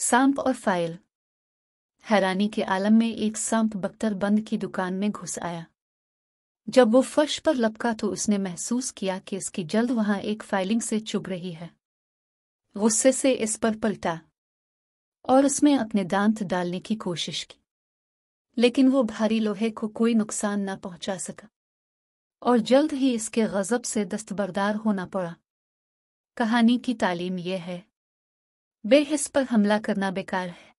सांप और फाइल हैरानी के आलम में एक सांप बख्तर बंद की दुकान में घुस आया जब वो फर्श पर लपका तो उसने महसूस किया कि इसकी जल्द वहां एक फाइलिंग से चुभ रही है गुस्से से इस पर पलटा और उसमें अपने दांत डालने की कोशिश की लेकिन वो भारी लोहे को कोई नुकसान न पहुंचा सका और जल्द ही इसके गजब से दस्तबरदार होना पड़ा कहानी की तालीम यह है बेहिस पर हमला करना बेकार है